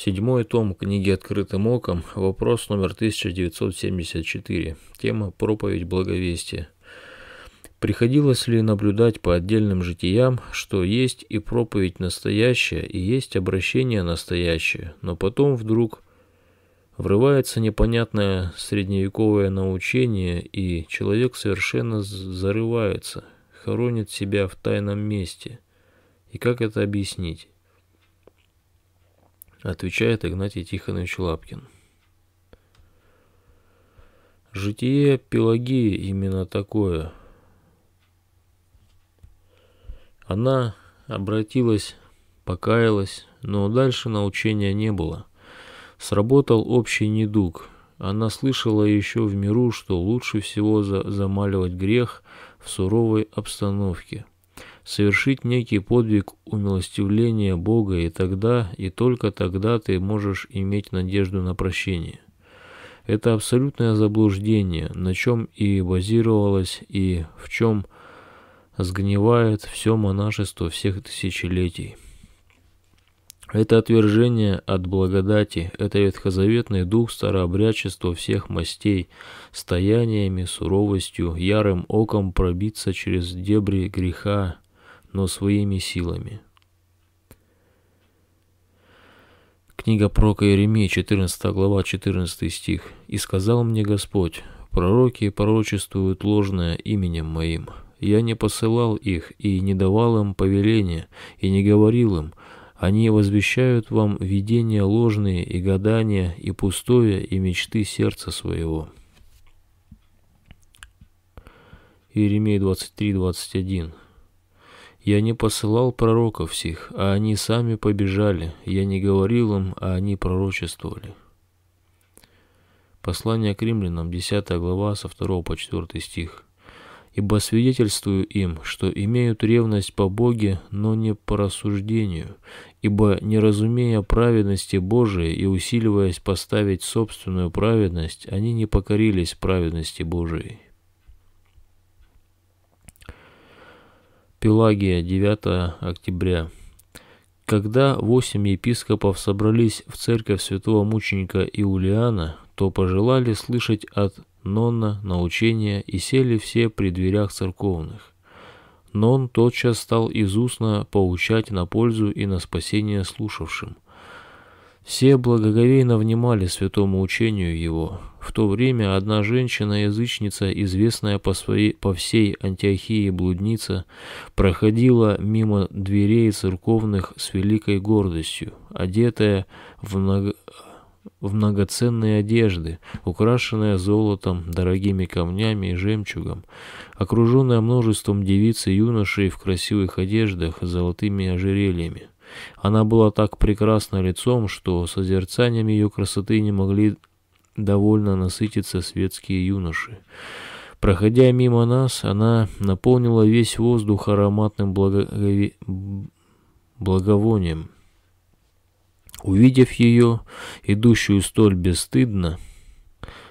Седьмой том книги «Открытым оком», вопрос номер 1974, тема «Проповедь благовестия». Приходилось ли наблюдать по отдельным житиям, что есть и проповедь настоящая, и есть обращение настоящее, но потом вдруг врывается непонятное средневековое научение, и человек совершенно зарывается, хоронит себя в тайном месте. И как это объяснить? отвечает Игнатий Тихонович Лапкин. Житие Пелагеи именно такое. Она обратилась, покаялась, но дальше научения не было. Сработал общий недуг. Она слышала еще в миру, что лучше всего за замаливать грех в суровой обстановке – совершить некий подвиг умилостивления Бога, и тогда, и только тогда ты можешь иметь надежду на прощение. Это абсолютное заблуждение, на чем и базировалось, и в чем сгнивает все монашество всех тысячелетий. Это отвержение от благодати, это ветхозаветный дух старообрядчества всех мастей, стояниями, суровостью, ярым оком пробиться через дебри греха, но своими силами. Книга Прока Иеремии, 14 глава, 14 стих. «И сказал мне Господь, пророки пророчествуют ложное именем моим. Я не посылал их и не давал им повеления, и не говорил им, они возвещают вам видения ложные и гадания, и пустое, и мечты сердца своего». Иеремия 23, 21. Я не посылал пророков всех, а они сами побежали. Я не говорил им, а они пророчествовали. Послание к римлянам, 10 глава, со 2 по 4 стих. «Ибо свидетельствую им, что имеют ревность по Боге, но не по рассуждению, ибо, не разумея праведности Божией и усиливаясь поставить собственную праведность, они не покорились праведности Божией». Пелагия, 9 октября. Когда восемь епископов собрались в церковь святого мученика Иулиана, то пожелали слышать от Нонна научения и сели все при дверях церковных. Нон тотчас стал изустно поучать на пользу и на спасение слушавшим – все благоговейно внимали святому учению его. В то время одна женщина-язычница, известная по, своей, по всей Антиохии блудница, проходила мимо дверей церковных с великой гордостью, одетая в много в многоценные одежды, украшенная золотом, дорогими камнями и жемчугом, окруженная множеством девиц и юношей в красивых одеждах с золотыми ожерельями. Она была так прекрасна лицом, что созерцанием ее красоты не могли довольно насытиться светские юноши. Проходя мимо нас, она наполнила весь воздух ароматным благогове... благовонием. Увидев ее, идущую столь бесстыдно,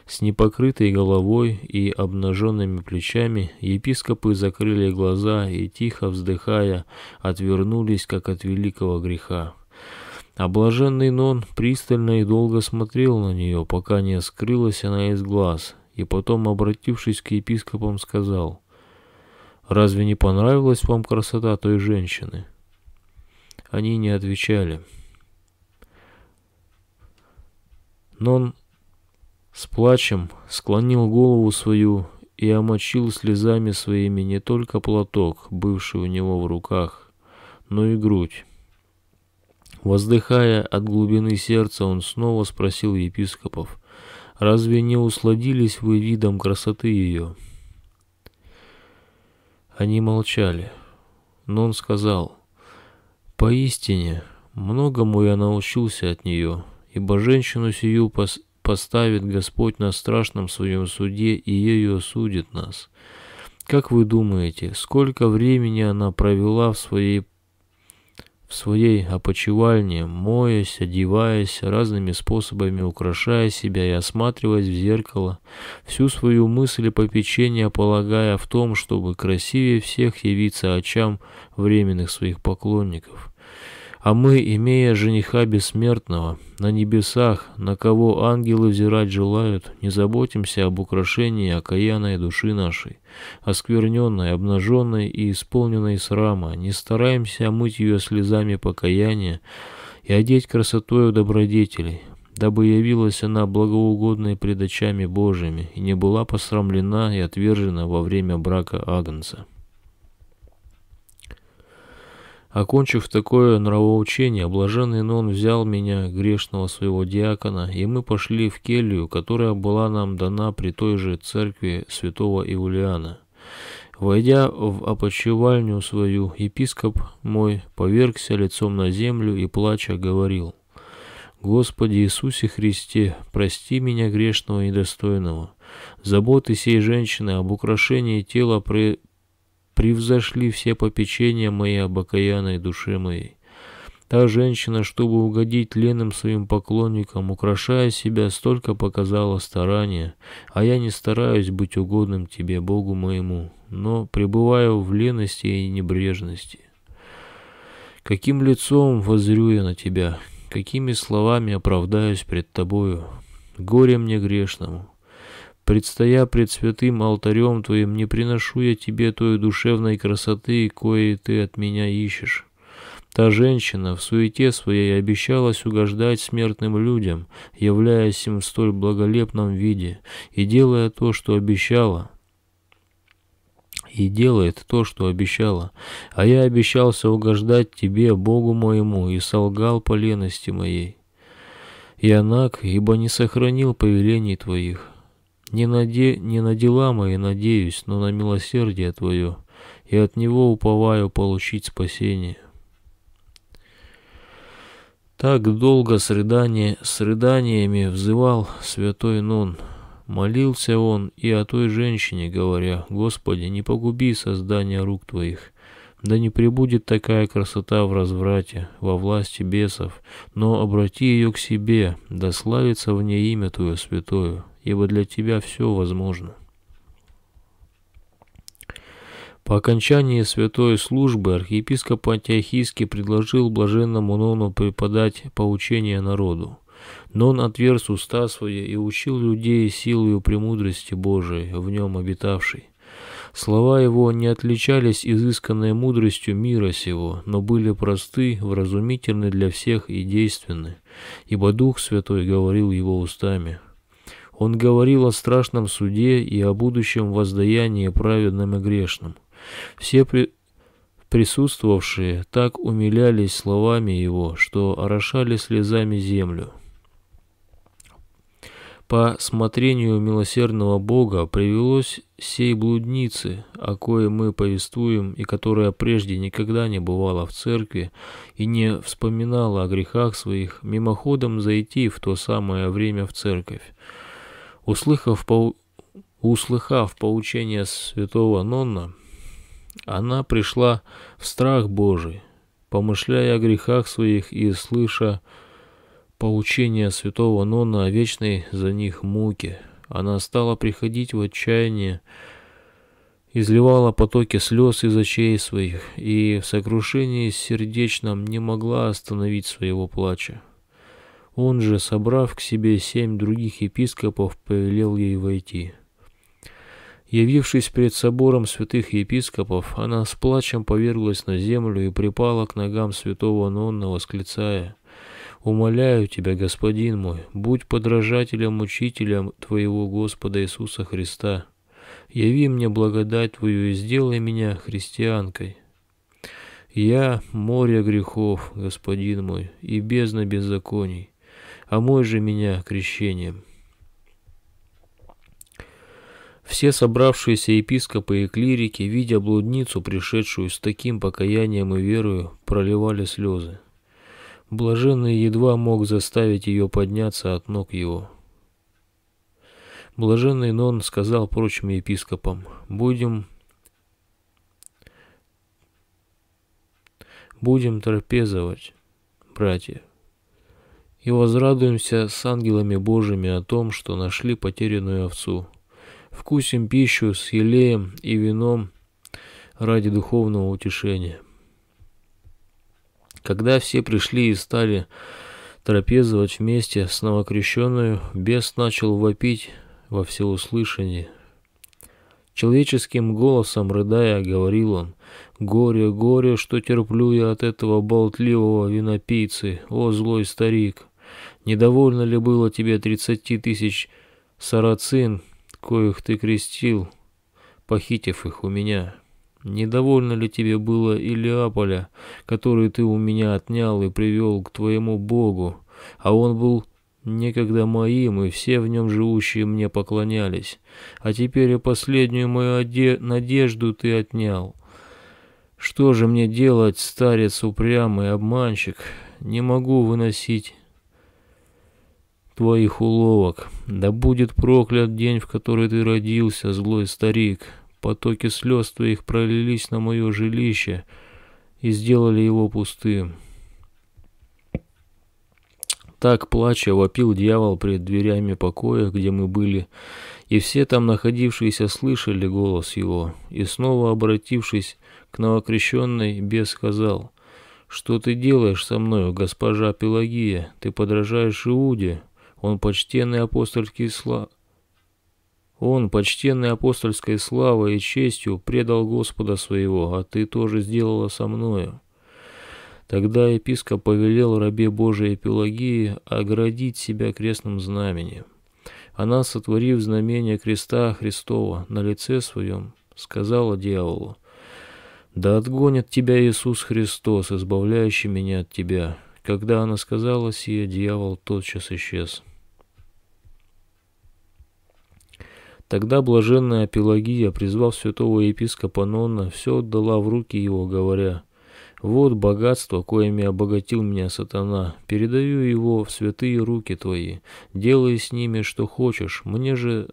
с непокрытой головой и обнаженными плечами епископы закрыли глаза и, тихо вздыхая, отвернулись, как от великого греха. Облаженный а Нон пристально и долго смотрел на нее, пока не скрылась она из глаз, и потом, обратившись к епископам, сказал, «Разве не понравилась вам красота той женщины?» Они не отвечали. Нон с плачем склонил голову свою и омочил слезами своими не только платок, бывший у него в руках, но и грудь. Воздыхая от глубины сердца, он снова спросил епископов, «Разве не усладились вы видом красоты ее?» Они молчали, но он сказал, «Поистине, многому я научился от нее, ибо женщину сию пос поставит Господь на страшном своем суде, и ею осудит нас. Как вы думаете, сколько времени она провела в своей в своей опочивальне, моясь, одеваясь, разными способами украшая себя и осматриваясь в зеркало, всю свою мысль и попечение полагая в том, чтобы красивее всех явиться очам временных своих поклонников. А мы, имея жениха бессмертного, на небесах, на кого ангелы взирать желают, не заботимся об украшении окаянной души нашей, оскверненной, обнаженной и исполненной срама, не стараемся омыть ее слезами покаяния и одеть красотою добродетелей, дабы явилась она благоугодной пред очами Божьими и не была посрамлена и отвержена во время брака Агнца. Окончив такое нравоучение, блаженный Нон взял меня, грешного своего диакона, и мы пошли в келью, которая была нам дана при той же церкви святого Иулиана. Войдя в опочивальню свою, епископ мой повергся лицом на землю и, плача, говорил, «Господи Иисусе Христе, прости меня грешного и недостойного. Заботы сей женщины об украшении тела превзошли все попечения мои об души моей. Та женщина, чтобы угодить ленным своим поклонникам, украшая себя, столько показала старания, а я не стараюсь быть угодным тебе, Богу моему, но пребываю в лености и небрежности. Каким лицом возрю я на тебя, какими словами оправдаюсь пред тобою, горе мне грешному, Предстоя пред святым алтарем твоим, не приношу я тебе той душевной красоты, коей ты от меня ищешь. Та женщина в суете своей обещалась угождать смертным людям, являясь им в столь благолепном виде, и делая то, что обещала, и делает то, что обещала. А я обещался угождать тебе, Богу моему, и солгал по лености моей. И Анак, ибо не сохранил повелений твоих. Не на, де... не на дела мои надеюсь, но на милосердие Твое, и от Него уповаю получить спасение. Так долго с, рыдание, с рыданиями взывал святой Нун. Молился он и о той женщине, говоря, «Господи, не погуби создание рук Твоих». Да не пребудет такая красота в разврате, во власти бесов, но обрати ее к себе, да славится в ней имя Твое святое, ибо для тебя все возможно. По окончании святой службы архиепископ Антиохийский предложил блаженному Нону преподать поучение народу. Нон отверз уста свои и учил людей силою премудрости Божией, в нем обитавшей. Слова его не отличались изысканной мудростью мира сего, но были просты, вразумительны для всех и действенны, ибо Дух Святой говорил его устами, он говорил о страшном суде и о будущем воздаянии праведным и грешным. Все при... присутствовавшие так умилялись словами его, что орошали слезами землю. По смотрению милосердного Бога привелось сей блудницы, о коей мы повествуем и которая прежде никогда не бывала в церкви и не вспоминала о грехах своих, мимоходом зайти в то самое время в церковь. Услыхав, по... Услыхав поучение святого Нонна, она пришла в страх Божий, помышляя о грехах своих и слыша поучение святого Нонна о вечной за них муке. Она стала приходить в отчаяние, изливала потоки слез из очей своих и в сокрушении сердечном не могла остановить своего плача. Он же, собрав к себе семь других епископов, повелел ей войти. Явившись пред собором святых епископов, она с плачем поверглась на землю и припала к ногам святого Нонна, восклицая, «Умоляю тебя, Господин мой, будь подражателем учителем твоего Господа Иисуса Христа. Яви мне благодать твою и сделай меня христианкой». «Я море грехов, Господин мой, и бездна беззаконий омой а же меня крещением». Все собравшиеся епископы и клирики, видя блудницу, пришедшую с таким покаянием и верою, проливали слезы. Блаженный едва мог заставить ее подняться от ног его. Блаженный Нон сказал прочим епископам, «Будем, будем трапезовать, братья, и возрадуемся с ангелами Божьими о том, что нашли потерянную овцу. Вкусим пищу с елеем и вином ради духовного утешения. Когда все пришли и стали трапезовать вместе с новокрещенную, бес начал вопить во всеуслышание. Человеческим голосом, рыдая, говорил он, «Горе, горе, что терплю я от этого болтливого винопийцы, о злой старик! Недовольно ли было тебе тридцати тысяч сарацин, коих ты крестил, похитив их у меня? Недовольно ли тебе было Илиаполя, который ты у меня отнял и привел к твоему Богу, а он был некогда моим, и все в нем живущие мне поклонялись. А теперь и последнюю мою надежду ты отнял. Что же мне делать, старец упрямый обманщик? Не могу выносить твоих уловок. Да будет проклят день, в который ты родился, злой старик. Потоки слез твоих пролились на мое жилище и сделали его пустым. Так, плача, вопил дьявол пред дверями покоя, где мы были, и все там находившиеся слышали голос его, и снова обратившись к новокрещенной, бес сказал, «Что ты делаешь со мною, госпожа Пелагия? Ты подражаешь Иуде?» Он почтенный апостольский слав... Он, почтенный апостольской славой и честью, предал Господа своего, а ты тоже сделала со мною. Тогда епископ повелел рабе Божией Пелагии оградить себя крестным знаменем. Она, сотворив знамение креста Христова на лице своем, сказала дьяволу, «Да отгонит тебя Иисус Христос, избавляющий меня от тебя». Когда она сказала сие, дьявол тотчас исчез. Тогда блаженная Пелагия, призвав святого епископа Нонна, все отдала в руки его, говоря, «Вот богатство, коими обогатил меня сатана, передаю его в святые руки твои, делай с ними, что хочешь, мне же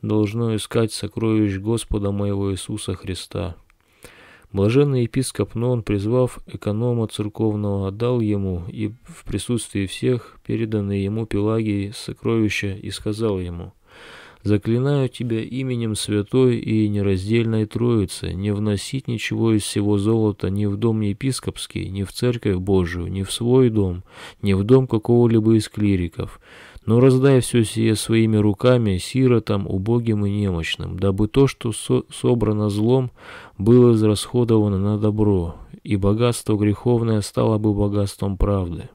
должно искать сокровищ Господа моего Иисуса Христа». Блаженный епископ Нон, призвав эконома церковного, отдал ему и в присутствии всех переданные ему Пелагии сокровища и сказал ему – Заклинаю тебя именем Святой и Нераздельной Троицы не вносить ничего из всего золота ни в дом епископский, ни в церковь Божию, ни в свой дом, ни в дом какого-либо из клириков. Но раздай все сие своими руками сиротам, убогим и немощным, дабы то, что со собрано злом, было израсходовано на добро, и богатство греховное стало бы богатством правды».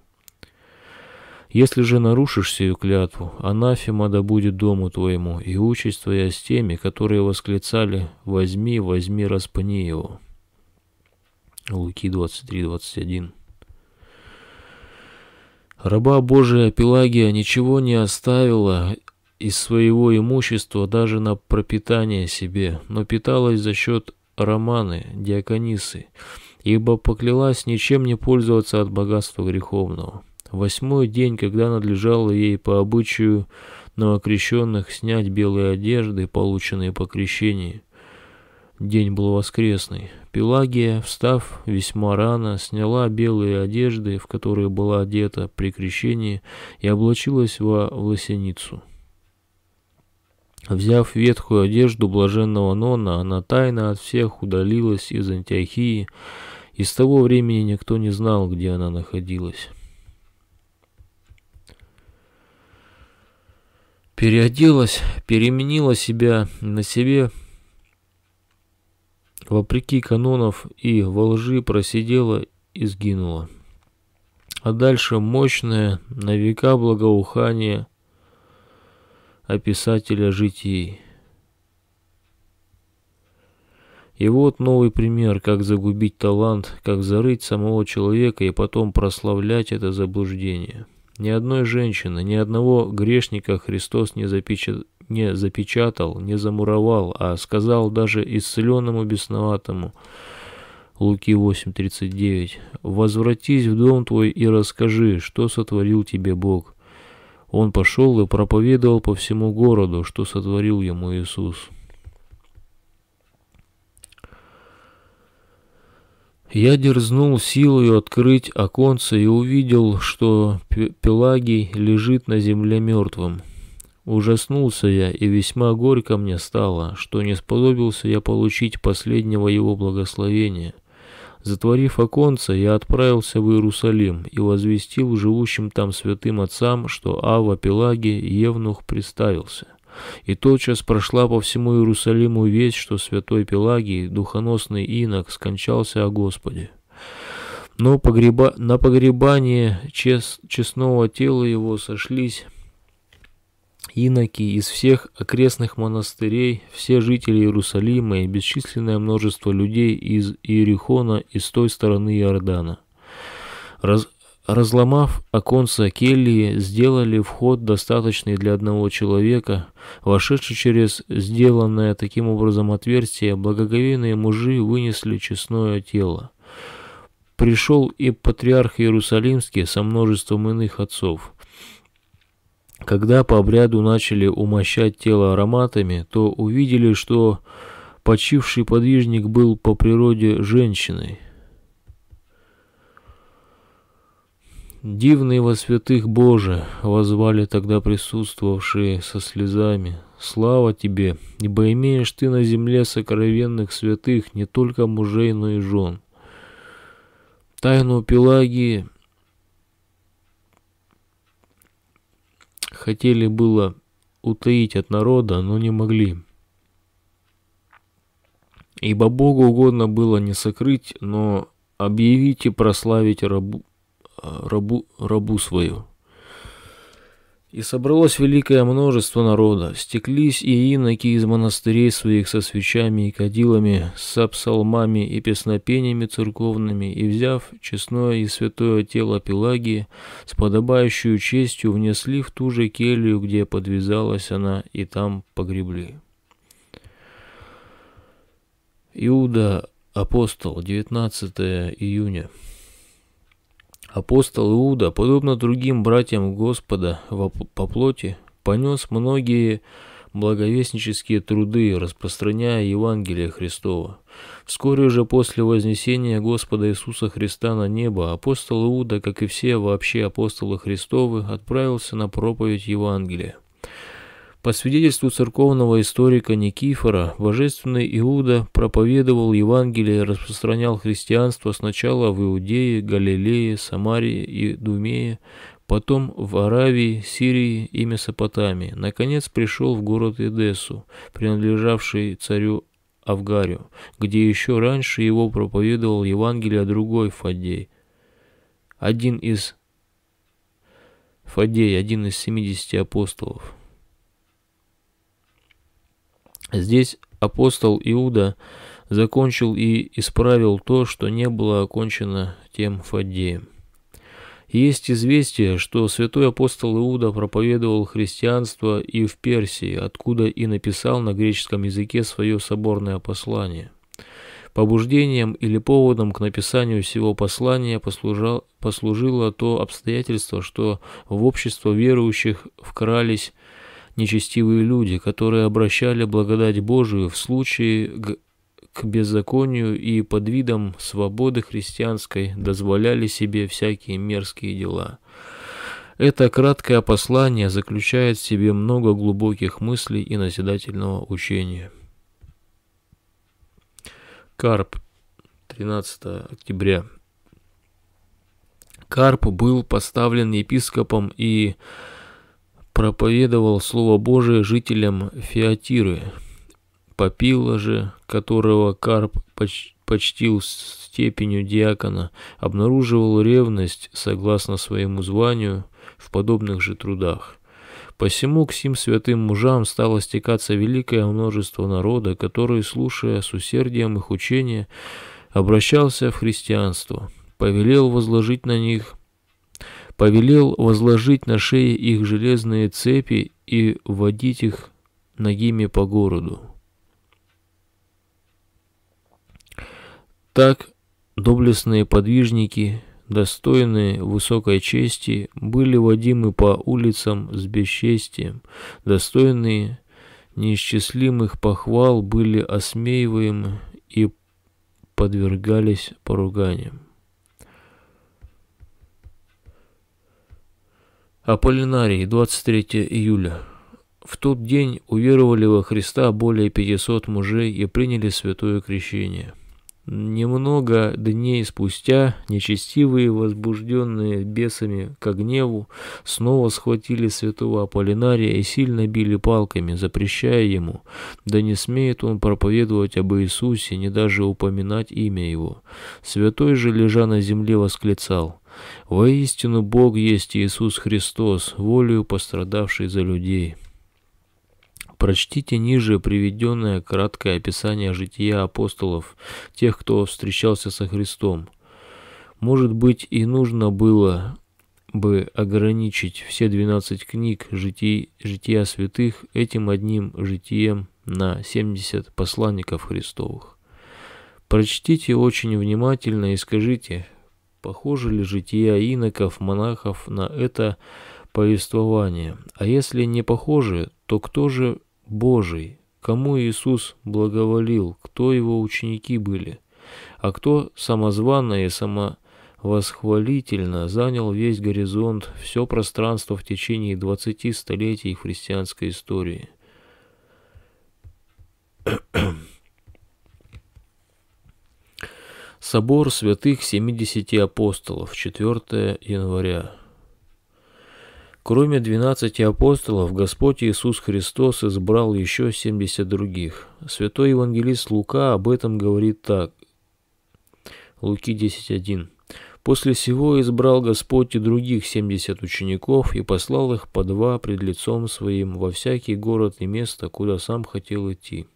Если же нарушишь сию клятву, анафема да будет дому твоему, и участь твоя с теми, которые восклицали «Возьми, возьми, распни его». Луки 23:21 Раба Божия Пелагия ничего не оставила из своего имущества даже на пропитание себе, но питалась за счет Романы, Диаконисы, ибо поклялась ничем не пользоваться от богатства греховного восьмой день, когда надлежало ей по обычаю новокрещенных снять белые одежды, полученные по крещении. День был воскресный. Пелагия, встав весьма рано, сняла белые одежды, в которые была одета при крещении, и облачилась во власеницу. Взяв ветхую одежду блаженного Нона, она тайно от всех удалилась из Антиохии, и с того времени никто не знал, где она находилась. переоделась, переменила себя на себе. Вопреки канонов и во лжи просидела и сгинула. А дальше мощное на века благоухание описателя житий. И вот новый пример, как загубить талант, как зарыть самого человека и потом прославлять это заблуждение. Ни одной женщины, ни одного грешника Христос не, запечат... не запечатал, не замуровал, а сказал даже исцеленному бесноватому, Луки 8:39, «Возвратись в дом твой и расскажи, что сотворил тебе Бог». Он пошел и проповедовал по всему городу, что сотворил ему Иисус. Я дерзнул силою открыть оконце и увидел, что Пелагий лежит на земле мертвым. Ужаснулся я, и весьма горько мне стало, что не сподобился я получить последнего его благословения. Затворив оконце, я отправился в Иерусалим и возвестил живущим там святым отцам, что Ава Пелаги Евнух представился. И тотчас прошла по всему Иерусалиму весть, что святой Пелагий, духоносный инок, скончался о Господе. Но погреба... на погребание чест... честного тела его сошлись иноки из всех окрестных монастырей, все жители Иерусалима и бесчисленное множество людей из Иерихона и с той стороны Иордана. Раз... Разломав оконца кельи, сделали вход достаточный для одного человека. Вошедший через сделанное таким образом отверстие, благоговейные мужи вынесли честное тело. Пришел и патриарх Иерусалимский со множеством иных отцов. Когда по обряду начали умощать тело ароматами, то увидели, что почивший подвижник был по природе женщиной. Дивный во святых Боже, возвали тогда присутствовавшие со слезами. Слава тебе, ибо имеешь ты на земле сокровенных святых не только мужей, но и жен. Тайну Пелагии хотели было утаить от народа, но не могли. Ибо Богу угодно было не сокрыть, но объявить и прославить рабу рабу, рабу свою. И собралось великое множество народа. Стеклись и иноки из монастырей своих со свечами и кадилами, с псалмами и песнопениями церковными, и, взяв честное и святое тело Пелагии, с подобающую честью внесли в ту же келью, где подвязалась она, и там погребли. Иуда, апостол, 19 июня. Апостол Иуда, подобно другим братьям Господа по плоти, понес многие благовестнические труды, распространяя Евангелие Христова. Вскоре же после вознесения Господа Иисуса Христа на небо, апостол Иуда, как и все вообще апостолы Христовы, отправился на проповедь Евангелия. По свидетельству церковного историка Никифора, божественный Иуда проповедовал Евангелие и распространял христианство сначала в Иудее, Галилее, Самарии и Думее, потом в Аравии, Сирии и Месопотамии. Наконец пришел в город Эдессу, принадлежавший царю Авгарию, где еще раньше его проповедовал Евангелие другой Фадей. Один из Фадей, один из 70 апостолов. Здесь апостол Иуда закончил и исправил то, что не было окончено тем Фаддеем. Есть известие, что святой апостол Иуда проповедовал христианство и в Персии, откуда и написал на греческом языке свое соборное послание. Побуждением или поводом к написанию всего послания послужало то обстоятельство, что в общество верующих вкрались нечестивые люди, которые обращали благодать Божию в случае к, к беззаконию и под видом свободы христианской дозволяли себе всякие мерзкие дела. Это краткое послание заключает в себе много глубоких мыслей и наседательного учения. Карп, 13 октября. Карп был поставлен епископом и проповедовал Слово Божие жителям Фиатиры. Попила же, которого Карп почтил степенью диакона, обнаруживал ревность, согласно своему званию, в подобных же трудах. Посему к сим святым мужам стало стекаться великое множество народа, которые, слушая с усердием их учения, обращался в христианство, повелел возложить на них – повелел возложить на шеи их железные цепи и водить их ногими по городу. Так доблестные подвижники, достойные высокой чести, были водимы по улицам с бесчестием, достойные неисчислимых похвал были осмеиваемы и подвергались поруганиям. Аполлинарий, 23 июля. В тот день уверовали во Христа более 500 мужей и приняли святое крещение. Немного дней спустя нечестивые, возбужденные бесами к гневу, снова схватили святого Аполлинария и сильно били палками, запрещая ему, да не смеет он проповедовать об Иисусе, не даже упоминать имя его. Святой же, лежа на земле, восклицал – Воистину Бог есть Иисус Христос, волею пострадавший за людей. Прочтите ниже приведенное краткое описание жития апостолов, тех, кто встречался со Христом. Может быть и нужно было бы ограничить все 12 книг житий, жития святых этим одним житием на 70 посланников Христовых. Прочтите очень внимательно и скажите, Похоже ли жития иноков, монахов на это повествование? А если не похоже, то кто же Божий? Кому Иисус благоволил? Кто его ученики были? А кто самозванно и самовосхвалительно занял весь горизонт, все пространство в течение 20 столетий христианской истории? Собор святых 70 апостолов, 4 января. Кроме 12 апостолов, Господь Иисус Христос избрал еще 70 других. Святой Евангелист Лука об этом говорит так. Луки 10.1. После сего избрал Господь и других семьдесят учеников и послал их по два пред лицом своим во всякий город и место, куда сам хотел идти.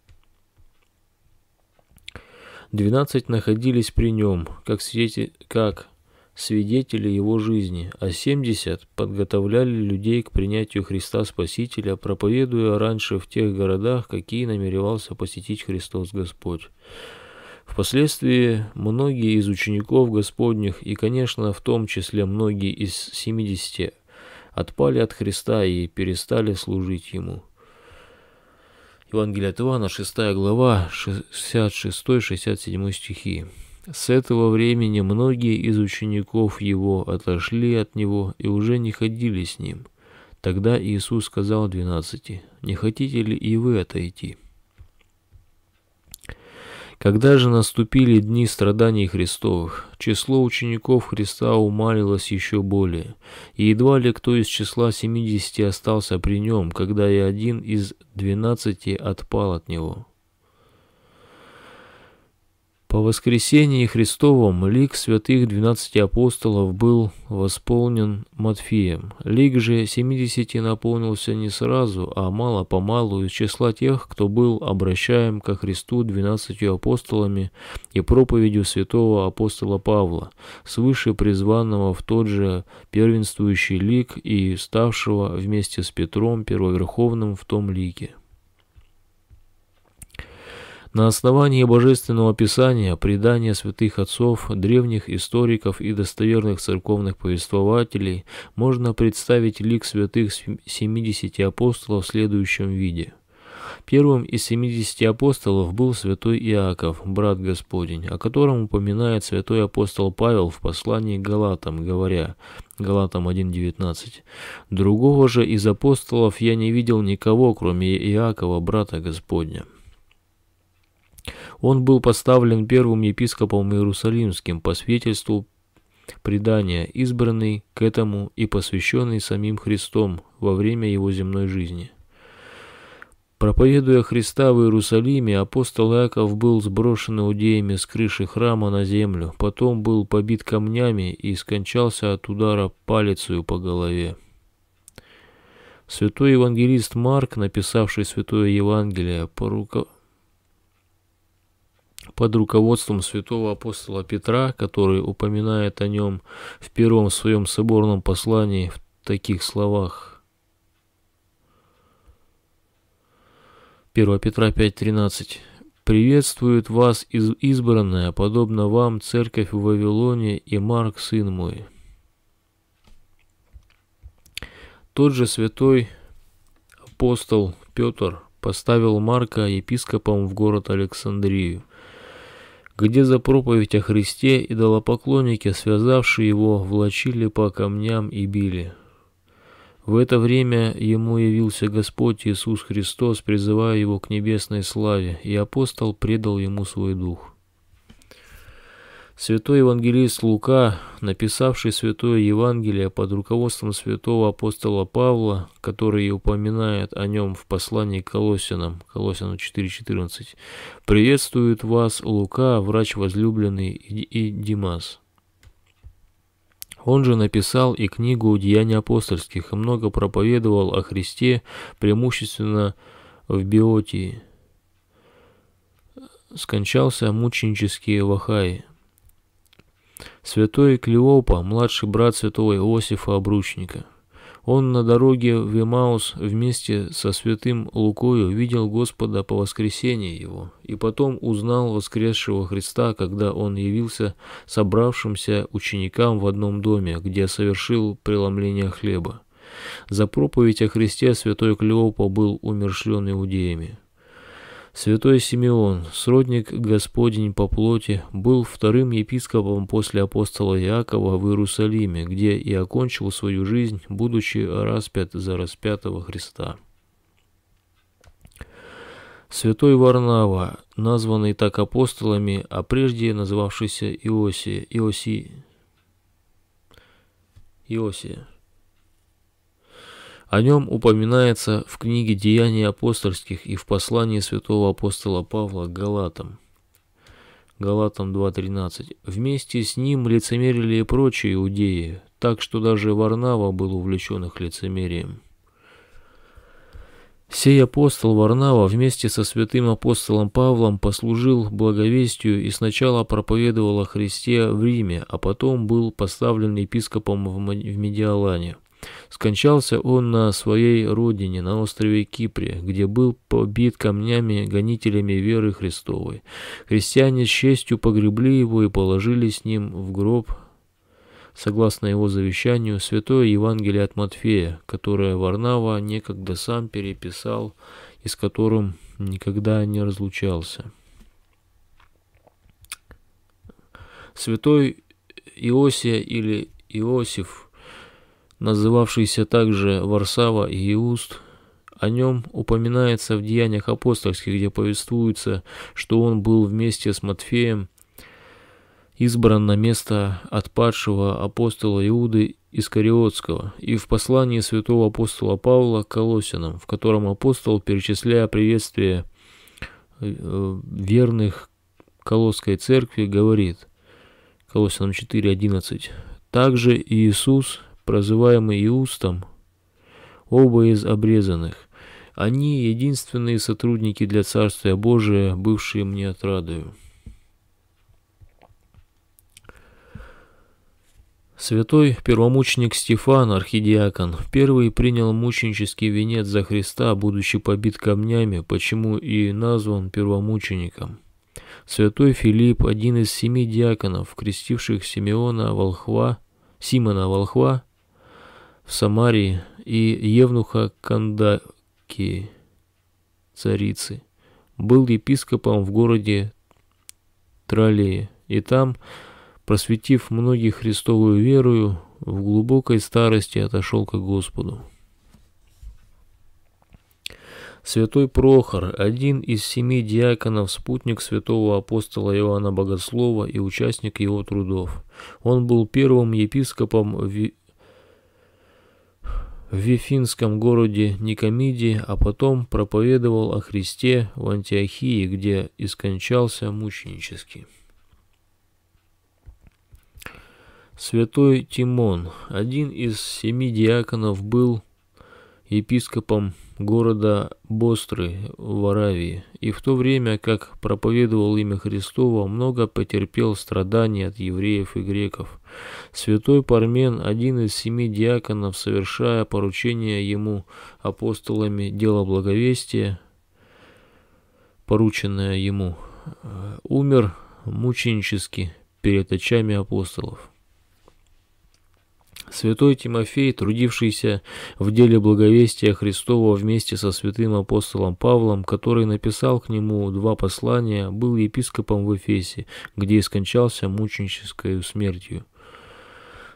Двенадцать находились при нем, как, свете... как свидетели его жизни, а 70 подготовляли людей к принятию Христа Спасителя, проповедуя раньше в тех городах, какие намеревался посетить Христос Господь. Впоследствии многие из учеников Господних, и, конечно, в том числе многие из 70, отпали от Христа и перестали служить Ему. Евангелие от Иоанна, 6 глава, 66-67 стихи. С этого времени многие из учеников его отошли от него и уже не ходили с ним. Тогда Иисус сказал двенадцати, «Не хотите ли и вы отойти?» Когда же наступили дни страданий Христовых, число учеников Христа умалилось еще более, и едва ли кто из числа семидесяти остался при нем, когда и один из двенадцати отпал от него. По воскресении Христовом лик святых двенадцати апостолов был восполнен Матфеем. Лик же семидесяти наполнился не сразу, а мало-помалу из числа тех, кто был обращаем ко Христу двенадцатью апостолами и проповедью святого апостола Павла, свыше призванного в тот же первенствующий лик и ставшего вместе с Петром первоверховным в том лике. На основании Божественного Писания, предания святых отцов, древних историков и достоверных церковных повествователей можно представить лик святых 70 апостолов в следующем виде – Первым из 70 апостолов был святой Иаков, брат Господень, о котором упоминает святой апостол Павел в послании к Галатам, говоря, Галатам 1.19, «Другого же из апостолов я не видел никого, кроме Иакова, брата Господня». Он был поставлен первым епископом Иерусалимским по свидетельству предания, избранный к этому и посвященный самим Христом во время его земной жизни. Проповедуя Христа в Иерусалиме, апостол Иаков был сброшен иудеями с крыши храма на землю, потом был побит камнями и скончался от удара палицею по голове. Святой евангелист Марк, написавший Святое Евангелие, по поруководил под руководством святого апостола Петра, который упоминает о нем в первом своем соборном послании в таких словах. 1 Петра 5.13 «Приветствует вас избранная, подобно вам, церковь в Вавилоне и Марк, сын мой». Тот же святой апостол Петр поставил Марка епископом в город Александрию где за проповедь о Христе идолопоклонники, связавшие его, влачили по камням и били. В это время ему явился Господь Иисус Христос, призывая его к небесной славе, и апостол предал ему свой дух. Святой Евангелист Лука, написавший Святое Евангелие под руководством святого апостола Павла, который и упоминает о нем в послании к Колосинам, Колосину 4.14, приветствует вас Лука, врач возлюбленный и Димас. Он же написал и книгу «Деяния апостольских» и много проповедовал о Христе, преимущественно в Биотии. Скончался мученически в Ахае. Святой Клеопа, младший брат святого Иосифа Обручника. Он на дороге в Имаус вместе со святым Лукою видел Господа по воскресении его, и потом узнал воскресшего Христа, когда он явился собравшимся ученикам в одном доме, где совершил преломление хлеба. За проповедь о Христе святой Клеопа был умершлен иудеями. Святой Симеон, сродник Господень по плоти, был вторым епископом после апостола Иакова в Иерусалиме, где и окончил свою жизнь, будучи распят за распятого Христа. Святой Варнава, названный так апостолами, а прежде называвшийся Иосия, Иоси, Иосия. О нем упоминается в книге «Деяния апостольских» и в послании святого апостола Павла к Галатам. Галатам 2.13. «Вместе с ним лицемерили и прочие иудеи, так что даже Варнава был увлечен их лицемерием». Сей апостол Варнава вместе со святым апостолом Павлом послужил благовестию и сначала проповедовал о Христе в Риме, а потом был поставлен епископом в Медиалане. Скончался он на своей родине, на острове Кипре, где был побит камнями гонителями веры Христовой. Христиане с честью погребли его и положили с ним в гроб, согласно его завещанию, Святое Евангелие от Матфея, которое Варнава некогда сам переписал и с которым никогда не разлучался. Святой Иосия или Иосиф – называвшийся также Варсава и Иуст, о нем упоминается в «Деяниях апостольских», где повествуется, что он был вместе с Матфеем избран на место отпадшего апостола Иуды Искариотского и в послании святого апостола Павла к Колосинам, в котором апостол, перечисляя приветствие э, верных Колосской церкви, говорит Колосинам 4.11 «Также Иисус – прозываемый Иустом, оба из обрезанных. Они единственные сотрудники для Царствия Божия, бывшие мне отрадою. Святой первомученик Стефан, архидиакон, первый принял мученический венец за Христа, будучи побит камнями, почему и назван первомучеником. Святой Филипп, один из семи диаконов, крестивших Симеона Волхва, Симона Волхва, в Самарии и Евнуха Кандаки, царицы. Был епископом в городе Тролее, и там, просветив многих христовую верою, в глубокой старости отошел к Господу. Святой Прохор, один из семи диаконов, спутник святого апостола Иоанна Богослова и участник его трудов. Он был первым епископом в Вифинском городе Никомиде, а потом проповедовал о Христе в Антиохии, где и скончался мученически. Святой Тимон, один из семи диаконов, был епископом города Бостры в Аравии, и в то время, как проповедовал имя Христова, много потерпел страданий от евреев и греков. Святой Пармен, один из семи диаконов, совершая поручение ему апостолами дело благовестия, порученное ему, э, умер мученически перед очами апостолов. Святой Тимофей, трудившийся в деле благовестия Христова вместе со святым апостолом Павлом, который написал к нему два послания, был епископом в Эфесе, где и скончался мученической смертью.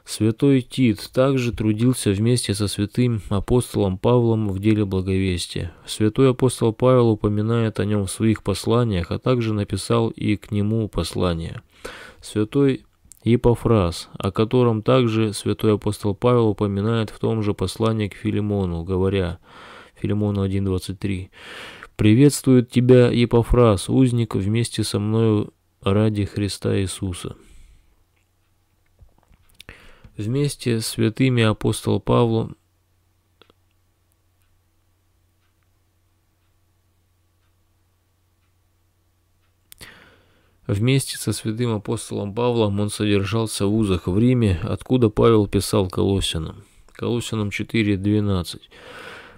Святой Тит также трудился вместе со святым апостолом Павлом в деле благовестия. Святой апостол Павел упоминает о нем в своих посланиях, а также написал и к нему послание. Святой Ипофраз, о котором также святой апостол Павел упоминает в том же послании к Филимону, говоря, Филимону 1.23, «Приветствует тебя, Ипофраз, узник, вместе со мною ради Христа Иисуса». Вместе с святыми апостол Павлом. Вместе со святым апостолом Павлом он содержался в узах в Риме, откуда Павел писал Колосинам. Колосинам 4.12.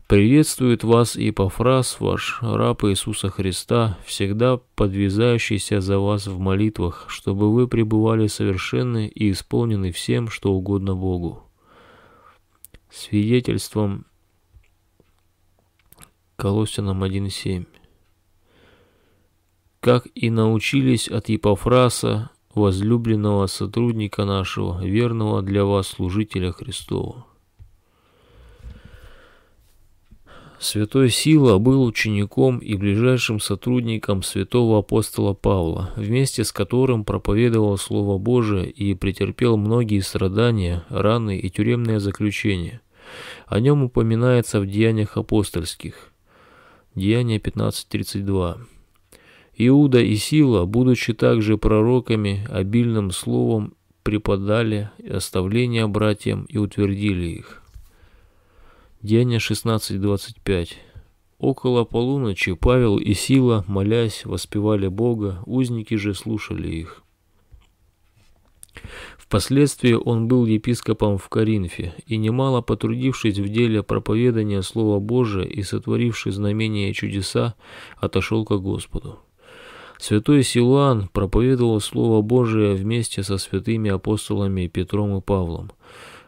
«Приветствует вас и Пафрас, ваш раб Иисуса Христа, всегда подвязающийся за вас в молитвах, чтобы вы пребывали совершенны и исполнены всем, что угодно Богу». Свидетельством Колосинам 1.7 как и научились от Епофраса, возлюбленного сотрудника нашего, верного для вас служителя Христова. Святой Сила был учеником и ближайшим сотрудником святого апостола Павла, вместе с которым проповедовал Слово Божие и претерпел многие страдания, раны и тюремное заключение. О нем упоминается в Деяниях апостольских. Деяние 1532. Иуда и Сила, будучи также пророками, обильным словом преподали оставление братьям и утвердили их. Деяние 16.25 Около полуночи Павел и Сила, молясь, воспевали Бога, узники же слушали их. Впоследствии он был епископом в Коринфе, и немало потрудившись в деле проповедания Слова Божия и сотворивший знамения и чудеса, отошел ко Господу. Святой Силуан проповедовал Слово Божие вместе со святыми апостолами Петром и Павлом.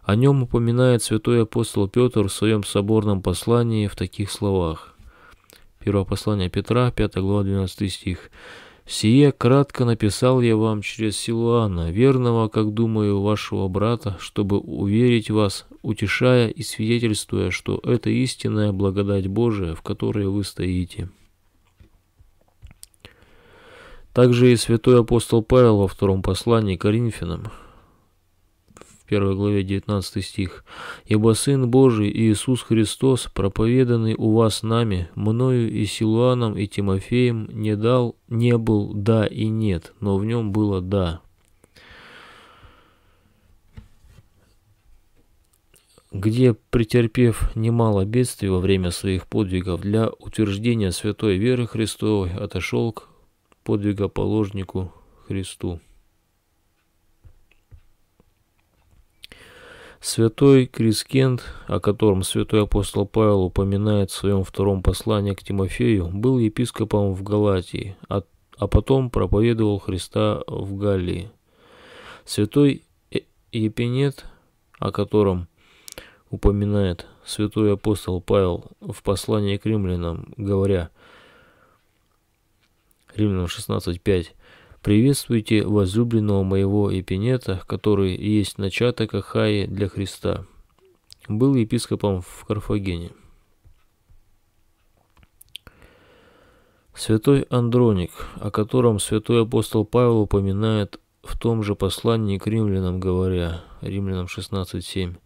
О нем упоминает святой апостол Петр в своем соборном послании в таких словах. Первое послание Петра, 5 глава, 12 стих. «Сие кратко написал я вам через Силуана, верного, как думаю, вашего брата, чтобы уверить вас, утешая и свидетельствуя, что это истинная благодать Божия, в которой вы стоите». Также и святой апостол Павел во втором послании Коринфянам, в первой главе 19 стих, «Ибо Сын Божий Иисус Христос, проповеданный у вас нами, мною и Силуаном и Тимофеем, не дал, не был да и нет, но в нем было да». где, претерпев немало бедствий во время своих подвигов для утверждения святой веры Христовой, отошел к подвига положнику Христу. Святой Крискент, о котором святой апостол Павел упоминает в своем втором послании к Тимофею, был епископом в Галатии, а, а потом проповедовал Христа в Галлии. Святой Епинет, о котором упоминает святой апостол Павел в послании к римлянам, говоря – Римлянам 16.5. «Приветствуйте возлюбленного моего Эпинета, который есть начаток Ахаи для Христа». Был епископом в Карфагене. Святой Андроник, о котором святой апостол Павел упоминает в том же послании к римлянам, говоря, римлянам 16.7,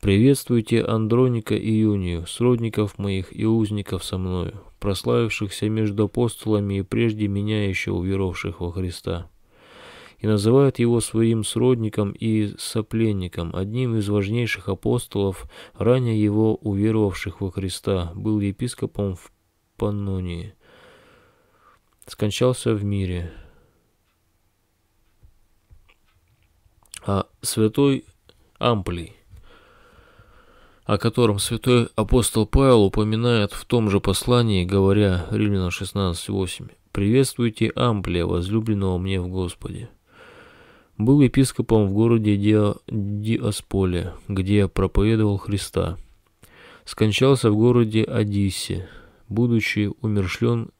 «Приветствуйте Андроника и Юнию, сродников моих и узников со мною, прославившихся между апостолами и прежде меня еще уверовавших во Христа. И называет его своим сродником и сопленником. Одним из важнейших апостолов, ранее его уверовавших во Христа, был епископом в Панонии. Скончался в мире. А святой Амплий о котором святой апостол Павел упоминает в том же послании, говоря Римлянам 16.8. «Приветствуйте Амплия, возлюбленного мне в Господе». Был епископом в городе Дио... Диосполе, где проповедовал Христа. Скончался в городе Одиссе, будучи умершлен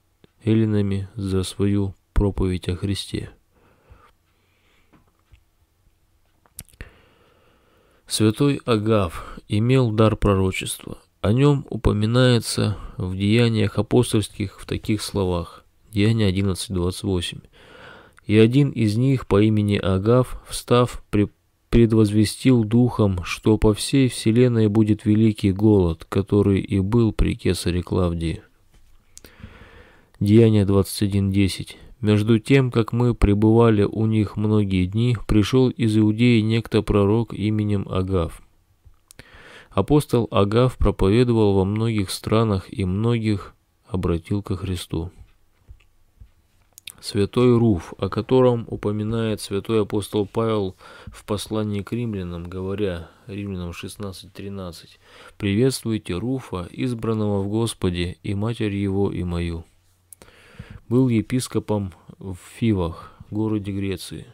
эллинами за свою проповедь о Христе. Святой Агав имел дар пророчества. О нем упоминается в деяниях апостольских в таких словах. Деяние 11.28. И один из них по имени Агав, встав, предвозвестил духом, что по всей вселенной будет великий голод, который и был при кесаре Клавдии. Деяние 21.10. Между тем, как мы пребывали у них многие дни, пришел из Иудеи некто пророк именем Агав. Апостол Агав проповедовал во многих странах и многих обратил ко Христу. Святой Руф, о котором упоминает святой апостол Павел в послании к римлянам, говоря Римлянам 16.13, «Приветствуйте Руфа, избранного в Господе, и матерь его, и мою» был епископом в Фивах, городе Греции.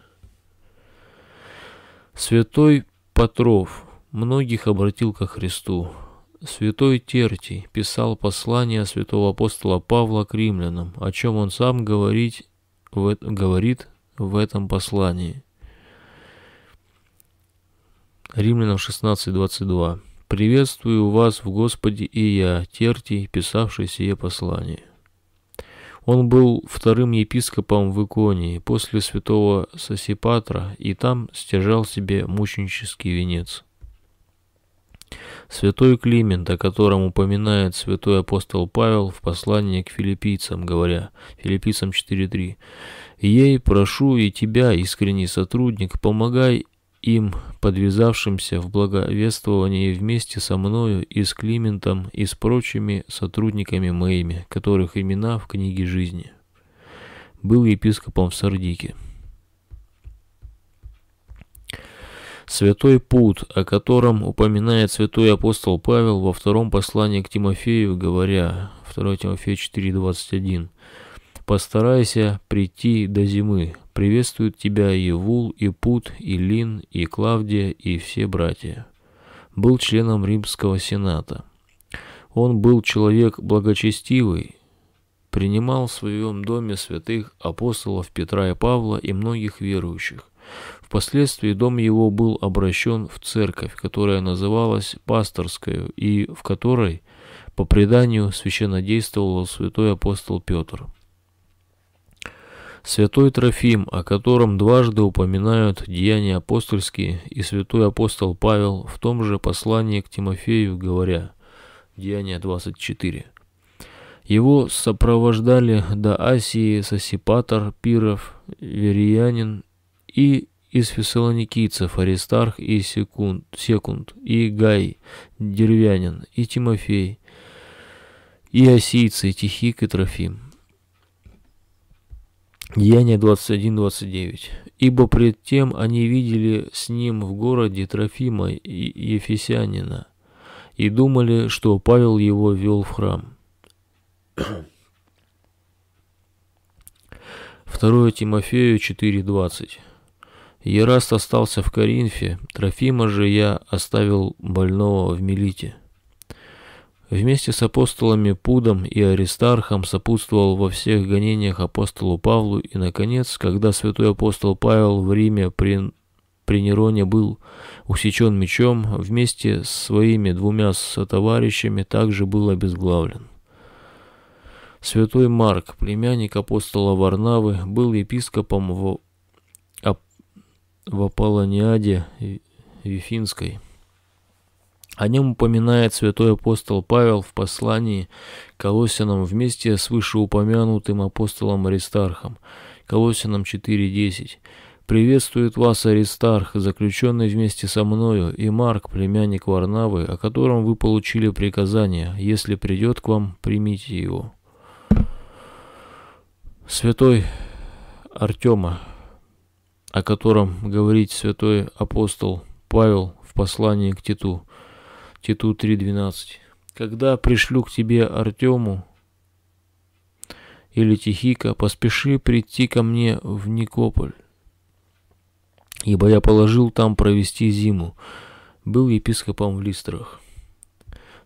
Святой Патров многих обратил ко Христу. Святой Тертий писал послание святого апостола Павла к римлянам, о чем он сам говорить, в, говорит в этом послании. Римлянам 16.22. «Приветствую вас в Господе и я, Тертий, писавший сие послание». Он был вторым епископом в Иконии после святого Сосипатра и там стяжал себе мученический венец. Святой Климент, о котором упоминает святой апостол Павел в послании к филиппийцам, говоря, филиппийцам 4.3, «Ей прошу и тебя, искренний сотрудник, помогай им, подвязавшимся в благовествовании вместе со мною и с Климентом и с прочими сотрудниками моими, которых имена в книге жизни. Был епископом в Сардике. Святой Пут, о котором упоминает святой апостол Павел во втором послании к Тимофею, говоря, 2 Тимофея 4:21, Постарайся прийти до зимы. Приветствуют тебя и Вул, и Пут, и Лин, и Клавдия, и все братья. Был членом Римского Сената. Он был человек благочестивый, принимал в своем доме святых апостолов Петра и Павла и многих верующих. Впоследствии дом его был обращен в церковь, которая называлась пасторской и в которой, по преданию, священно действовал святой апостол Петр. Святой Трофим, о котором дважды упоминают деяния апостольские, и святой апостол Павел в том же послании к Тимофею, говоря, Деяния 24. Его сопровождали до Асии Сосипатор, Пиров, Вериянин и из фессалоникийцев Аристарх и Секунд, Секунд, и Гай, Деревянин, и Тимофей, и осийцы, Тихик и Трофим. Деяние 21-29. «Ибо пред тем они видели с ним в городе Трофима и Ефесянина, и думали, что Павел его вел в храм». 2 Тимофею 4.20. «Ераст остался в Коринфе, Трофима же я оставил больного в Милите» вместе с апостолами Пудом и Аристархом сопутствовал во всех гонениях апостолу Павлу, и, наконец, когда святой апостол Павел в Риме при, при Нероне был усечен мечом, вместе с своими двумя сотоварищами также был обезглавлен. Святой Марк, племянник апостола Варнавы, был епископом в, в Аполлониаде Вифинской. О нем упоминает святой апостол Павел в послании к Колосинам вместе с вышеупомянутым апостолом Аристархом. Колосинам 4.10. «Приветствует вас Аристарх, заключенный вместе со мною, и Марк, племянник Варнавы, о котором вы получили приказание. Если придет к вам, примите его». Святой Артема, о котором говорит святой апостол Павел в послании к Титу – Титу 3.12. Когда пришлю к тебе Артему или Тихика, поспеши прийти ко мне в Никополь, ибо я положил там провести зиму. Был епископом в Листрах.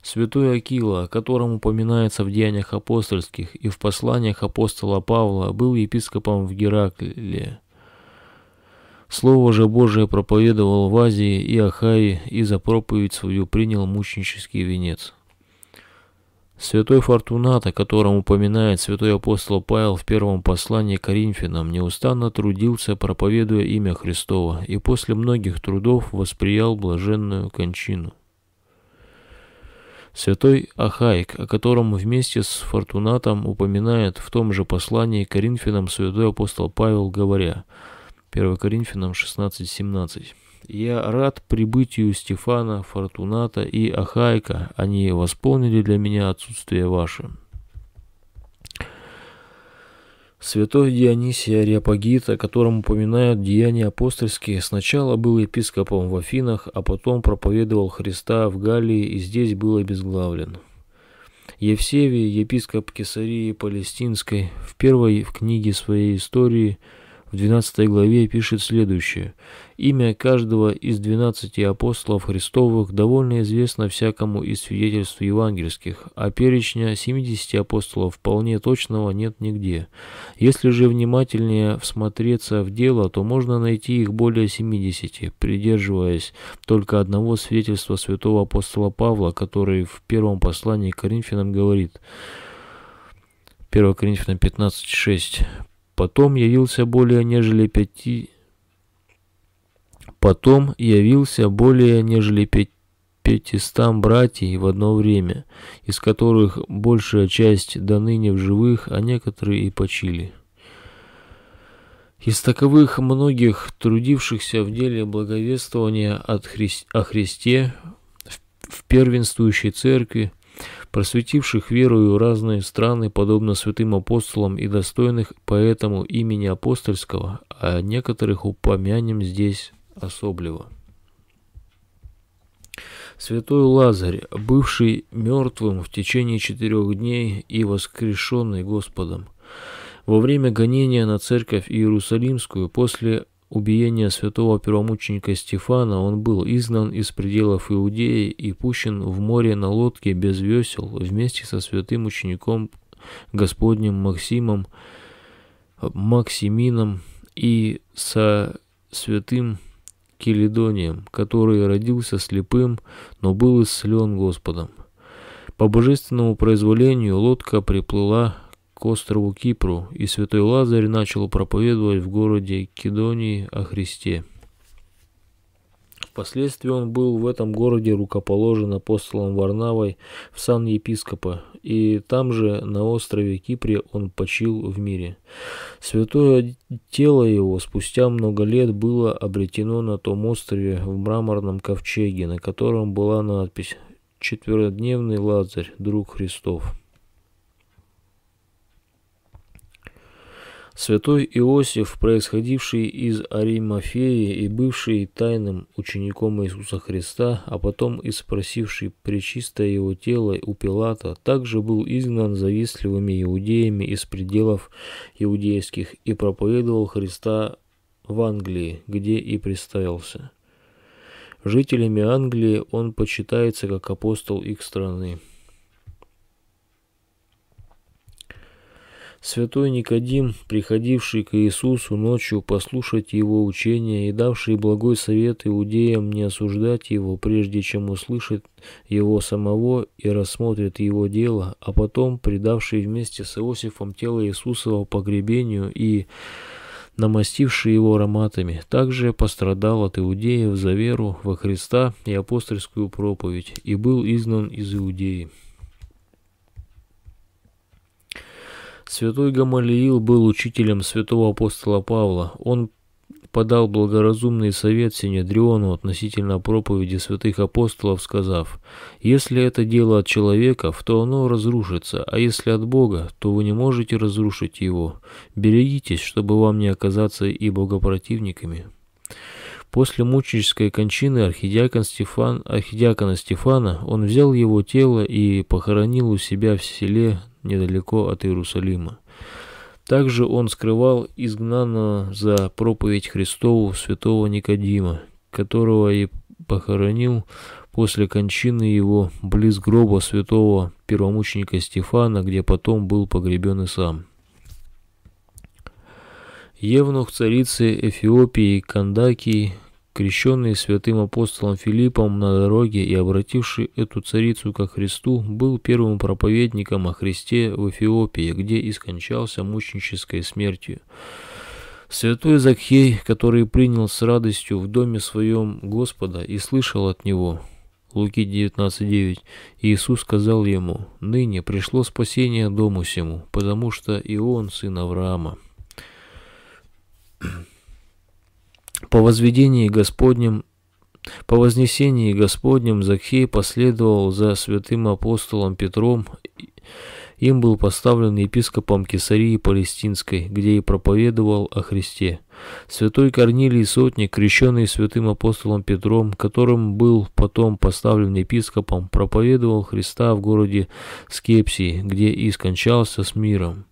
Святой Акила, о котором упоминается в Деяниях апостольских и в посланиях апостола Павла, был епископом в Геракле. Слово же Божие проповедовал в Азии и Ахае, и за проповедь свою принял мученический венец. Святой Фортуната, котором упоминает святой апостол Павел в первом послании к Коринфянам, неустанно трудился, проповедуя имя Христова, и после многих трудов восприял блаженную кончину. Святой Ахайк, о котором вместе с Фортунатом упоминает в том же послании к Коринфянам святой апостол Павел, говоря – 1 Коринфянам 16.17. «Я рад прибытию Стефана, Фортуната и Ахайка. Они восполнили для меня отсутствие ваше». Святой Дионисий Ариапагит, о котором упоминают деяния апостольские, сначала был епископом в Афинах, а потом проповедовал Христа в Галлии и здесь был обезглавлен. Евсевий, епископ Кесарии Палестинской, в первой в книге своей истории – в 12 главе пишет следующее. «Имя каждого из двенадцати апостолов Христовых довольно известно всякому из свидетельств евангельских, а перечня 70 апостолов вполне точного нет нигде. Если же внимательнее всмотреться в дело, то можно найти их более 70, придерживаясь только одного свидетельства святого апостола Павла, который в первом послании к Коринфянам говорит, 1 Коринфянам 15, 6. Потом явился более нежели пяти... Потом явился более нежели пятистам братьев в одно время, из которых большая часть до ныне в живых, а некоторые и почили. Из таковых многих трудившихся в деле благовествования от Хри... о Христе в, в первенствующей церкви, просветивших верою разные страны, подобно святым апостолам и достойных поэтому имени апостольского, а некоторых упомянем здесь особливо. Святой Лазарь, бывший мертвым в течение четырех дней и воскрешенный Господом, во время гонения на церковь Иерусалимскую после убиения святого первомученика Стефана он был изгнан из пределов Иудеи и пущен в море на лодке без весел вместе со святым учеником Господним Максимом, Максимином и со святым Келидонием, который родился слепым, но был исцелен Господом. По божественному произволению лодка приплыла острову Кипру, и святой Лазарь начал проповедовать в городе Кедонии о Христе. Впоследствии он был в этом городе рукоположен апостолом Варнавой в сан епископа, и там же, на острове Кипре, он почил в мире. Святое тело его спустя много лет было обретено на том острове в мраморном ковчеге, на котором была надпись «Четверодневный Лазарь, друг Христов». Святой Иосиф, происходивший из Аримафеи и бывший тайным учеником Иисуса Христа, а потом и спросивший пречистое его тело у Пилата, также был изгнан завистливыми иудеями из пределов иудейских и проповедовал Христа в Англии, где и представился. Жителями Англии он почитается как апостол их страны. Святой Никодим, приходивший к Иисусу ночью послушать его учения и давший благой совет иудеям не осуждать его, прежде чем услышит его самого и рассмотрит его дело, а потом предавший вместе с Иосифом тело Иисусова погребению и намастивший его ароматами, также пострадал от иудеев за веру во Христа и апостольскую проповедь и был изгнан из Иудеи. Святой Гамалиил был учителем святого апостола Павла. Он подал благоразумный совет Синедриону относительно проповеди святых апостолов, сказав, «Если это дело от человеков, то оно разрушится, а если от Бога, то вы не можете разрушить его. Берегитесь, чтобы вам не оказаться и богопротивниками». После мученической кончины архидиакон Стефан, архидиакона Стефана он взял его тело и похоронил у себя в селе недалеко от Иерусалима. Также он скрывал изгнанного за проповедь Христову святого Никодима, которого и похоронил после кончины его близ гроба святого первомученика Стефана, где потом был погребен и сам. Евнух царицы Эфиопии Кандакии крещенный святым апостолом Филиппом на дороге и обративший эту царицу ко Христу, был первым проповедником о Христе в Эфиопии, где и скончался мученической смертью. Святой Закхей, который принял с радостью в доме своем Господа и слышал от него, Луки 19.9, Иисус сказал ему, «Ныне пришло спасение дому всему, потому что и он сын Авраама». По возведении Господнем по вознесении Господнем Закхей последовал за святым апостолом Петром. Им был поставлен епископом Кесарии Палестинской, где и проповедовал о Христе. Святой Корнилий Сотник, крещенный святым апостолом Петром, которым был потом поставлен епископом, проповедовал Христа в городе Скепсии, где и скончался с миром.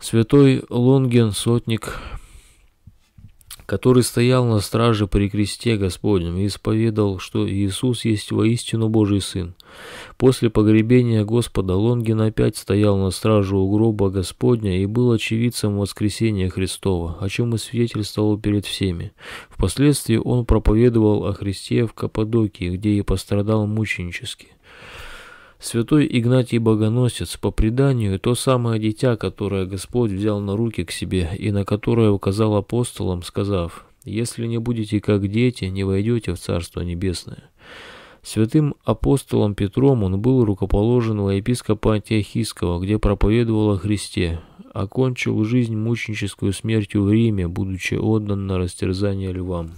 Святой Лонген Сотник который стоял на страже при кресте Господнем, и исповедал, что Иисус есть воистину Божий Сын. После погребения Господа Лонгин опять стоял на страже у гроба Господня и был очевидцем воскресения Христова, о чем и свидетельствовал перед всеми. Впоследствии он проповедовал о Христе в Каппадокии, где и пострадал мученически. Святой Игнатий Богоносец, по преданию, то самое дитя, которое Господь взял на руки к себе и на которое указал апостолам, сказав, «Если не будете как дети, не войдете в Царство Небесное». Святым апостолом Петром он был рукоположен во епископа Антиохийского, где проповедовал о Христе, окончил жизнь мученическую смертью в Риме, будучи отдан на растерзание львам.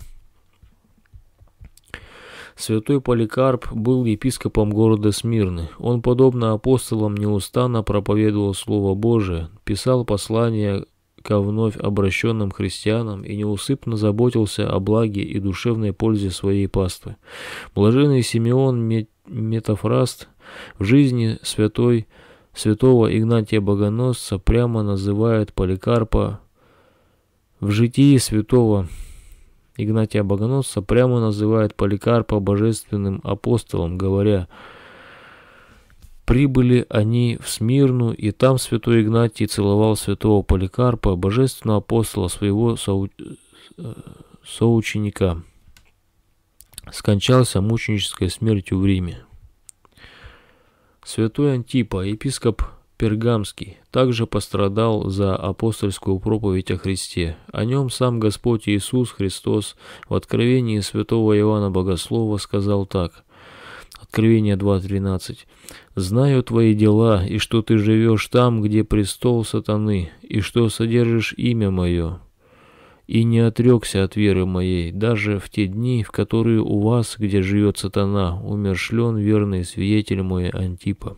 Святой Поликарп был епископом города Смирны. Он, подобно апостолам, неустанно проповедовал Слово Божие, писал послания ко вновь обращенным христианам и неусыпно заботился о благе и душевной пользе своей паствы. Блаженный Симеон Метафраст в жизни святой, святого Игнатия Богоносца прямо называет Поликарпа в житии святого Игнатия Богоносца прямо называет Поликарпа божественным апостолом, говоря «Прибыли они в Смирну, и там святой Игнатий целовал святого Поликарпа, божественного апостола своего соу... Э, соученика. Скончался мученической смертью в Риме». Святой Антипа, епископ Пергамский также пострадал за апостольскую проповедь о Христе. О нем сам Господь Иисус Христос в Откровении святого Иоанна Богослова сказал так. Откровение 2.13. «Знаю твои дела, и что ты живешь там, где престол сатаны, и что содержишь имя мое, и не отрекся от веры моей, даже в те дни, в которые у вас, где живет сатана, умершлен верный свидетель мой Антипа».